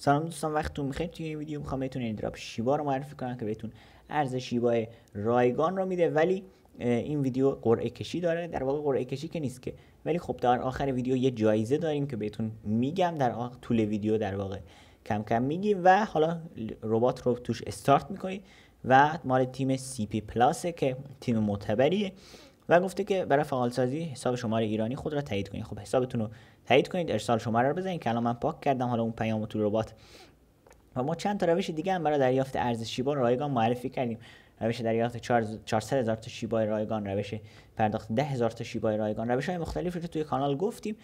سلام دوستان وقتتون بخیر توی این ویدیو میخوام بهتون این شیبا رو معرفی کنم که بهتون ارز شیبا رایگان رو میده ولی این ویدیو قرعه کشی داره در واقع قرعه کشی که نیست که ولی خب در آخر ویدیو یه جایزه داریم که بهتون میگم در طول ویدیو در واقع کم کم میگیم و حالا ربات رو توش استارت میکنید و مال تیم سی پی پلاسه که تیم معتبریه و گفته که برای سازی حساب شماره ایرانی خود را تایید کنید خب حسابتون رو تایید کنید ارسال شماره رو بزنید که الان من پاک کردم حالا اون پیامو تو ربات و ما چند تا روش دیگه هم برای دریافت ارز شیبا رایگان معرفی کردیم روش دریافت 400 هزار تا شیبا رایگان روش پرداخت 10 هزار تا شیبا رایگان روش های مختلفی رو که توی کانال گفتیم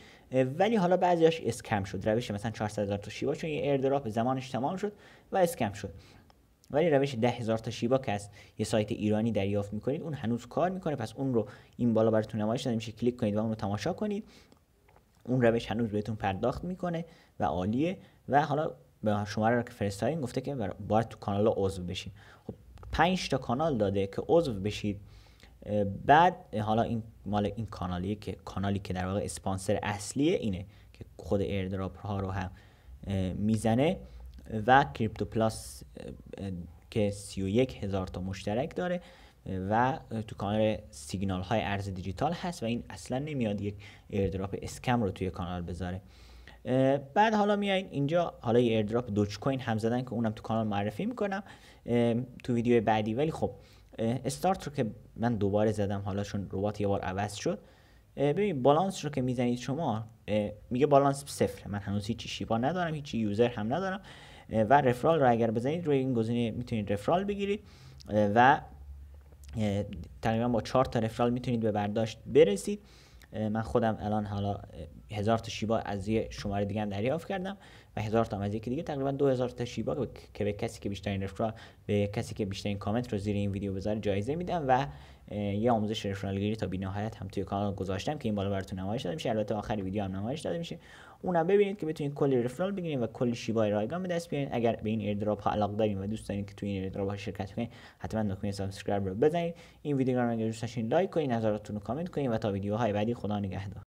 ولی حالا بعضیاش اسکم شد روش مثلا 400 هزار تا شیبا چون یه ایردراپ زمانش تمام شد و اسکم شد ولی روش ده هزار تا شیبا که از یه سایت ایرانی دریافت میکنید اون هنوز کار میکنه پس اون رو این بالا براتون نمایش داده میشه کلیک کنید و اون رو تماشا کنید اون روش هنوز بهتون پرداخت میکنه و عالیه و حالا به شماره رو که فرستادین گفته که باید تو کانال عضو بشین خب 5 تا کانال داده که عضو بشید بعد حالا این مال این کانالیه که کانالی که در واقع اسپانسر اصلیه اینه که خود ایردراپ ها رو هم میزنه و کریپتو پلاس که یک هزار تا مشترک داره و تو کانال سیگنال های ارز دیجیتال هست و این اصلا نمیاد یک ایردراپ اسکم رو توی کانال بذاره بعد حالا میایین اینجا حالا یه ایردراپ دوچ کوین هم زدن که اونم تو کانال معرفی میکنم تو ویدیو بعدی ولی خب استارت رو که من دوباره زدم حالا چون ربات یه بار عوض شد ببین بالانس رو که میزنید شما میگه بالانس صفره من هنوز هیچی شیبا ندارم هیچی یوزر هم ندارم و رفرال رو اگر بزنید روی این گزینه میتونید رفرال بگیرید و تقریبا با چهار تا رفرال میتونید به برداشت برسید من خودم الان حالا هزار تا شیبا از یه شماره دیگه هم دریافت کردم و هزار تا از یکی دیگه تقریبا دو هزار تا شیبا که به کسی که بیشترین رفرال به کسی که بیشترین کامنت رو زیر این ویدیو بذاره جایزه میدم و یه آموزش رفرالگیری تا بینهایت هم توی کانال گذاشتم که این بالا براتون نمایش داده میشه البته آخر ویدیو هم نمایش داده میشه اونم ببینید که بتونید کلی رفرال بگیرید و کلی شیبای رایگان به دست بیارید اگر به این ایردراپ ها علاقه دارید و دوست دارید که توی این ایردراپ ها شرکت کنید حتما دکمه سابسکرایب رو بزنید این ویدیو رو اگر دوست داشتین لایک کنید نظراتتون رو کامنت کنید و تا ویدیوهای بعدی خدا نگهدار